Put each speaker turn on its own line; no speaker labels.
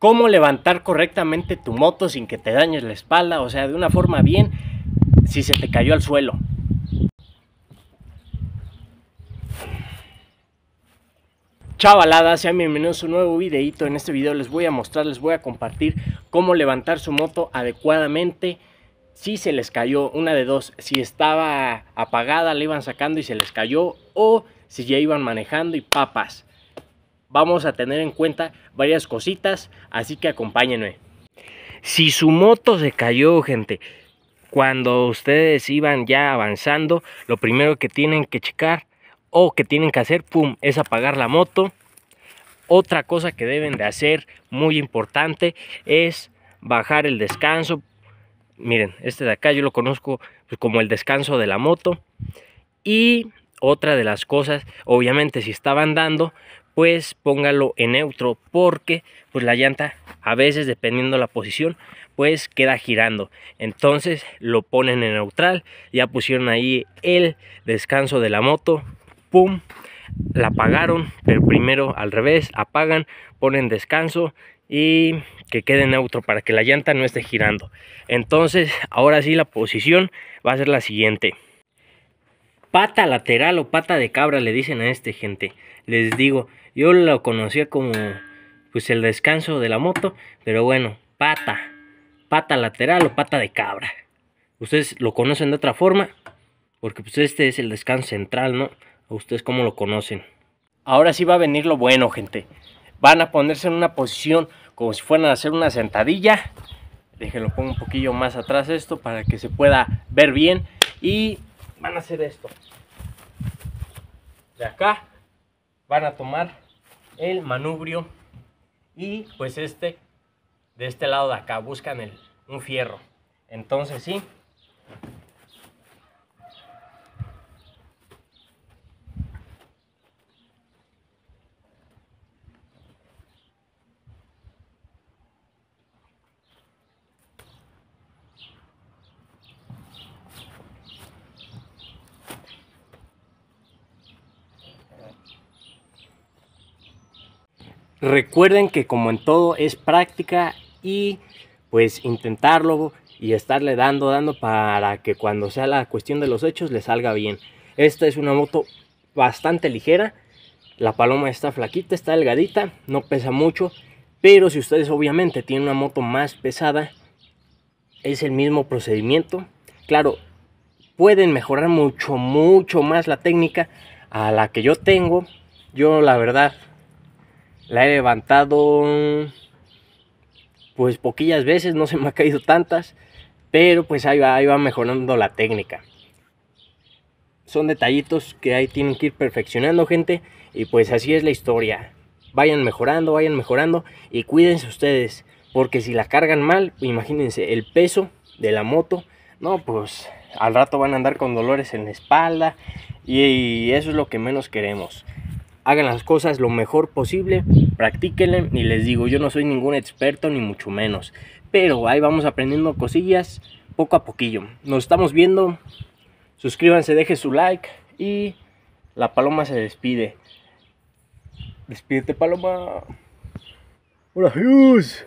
cómo levantar correctamente tu moto sin que te dañes la espalda, o sea, de una forma bien si se te cayó al suelo. Chavaladas, sean bienvenidos a un nuevo videito. En este video les voy a mostrar, les voy a compartir cómo levantar su moto adecuadamente si se les cayó, una de dos, si estaba apagada, la iban sacando y se les cayó, o si ya iban manejando y papas vamos a tener en cuenta varias cositas, así que acompáñenme. Si su moto se cayó, gente, cuando ustedes iban ya avanzando, lo primero que tienen que checar o que tienen que hacer, pum, es apagar la moto. Otra cosa que deben de hacer, muy importante, es bajar el descanso. Miren, este de acá yo lo conozco pues, como el descanso de la moto. Y otra de las cosas, obviamente si estaba andando, pues póngalo en neutro porque pues la llanta a veces dependiendo la posición pues queda girando entonces lo ponen en neutral ya pusieron ahí el descanso de la moto pum la apagaron pero primero al revés apagan ponen descanso y que quede neutro para que la llanta no esté girando entonces ahora sí la posición va a ser la siguiente pata lateral o pata de cabra le dicen a este gente. Les digo, yo lo conocía como pues el descanso de la moto, pero bueno, pata, pata lateral o pata de cabra. Ustedes lo conocen de otra forma, porque pues este es el descanso central, ¿no? ustedes cómo lo conocen? Ahora sí va a venir lo bueno, gente. Van a ponerse en una posición como si fueran a hacer una sentadilla. Déjenlo pongo un poquillo más atrás esto para que se pueda ver bien y van a hacer esto. De acá van a tomar el manubrio y pues este, de este lado de acá, buscan el, un fierro. Entonces sí, Recuerden que como en todo es práctica y pues intentarlo y estarle dando, dando para que cuando sea la cuestión de los hechos le salga bien. Esta es una moto bastante ligera, la paloma está flaquita, está delgadita, no pesa mucho, pero si ustedes obviamente tienen una moto más pesada, es el mismo procedimiento. Claro, pueden mejorar mucho, mucho más la técnica a la que yo tengo. Yo la verdad la he levantado pues poquillas veces, no se me ha caído tantas, pero pues ahí va, mejorando la técnica. Son detallitos que ahí tienen que ir perfeccionando gente y pues así es la historia. Vayan mejorando, vayan mejorando y cuídense ustedes, porque si la cargan mal, imagínense el peso de la moto, no, pues al rato van a andar con dolores en la espalda y eso es lo que menos queremos hagan las cosas lo mejor posible, practíquenle y les digo, yo no soy ningún experto ni mucho menos, pero ahí vamos aprendiendo cosillas poco a poquillo. Nos estamos viendo, suscríbanse, dejen su like y la paloma se despide. Despídete paloma. Hola,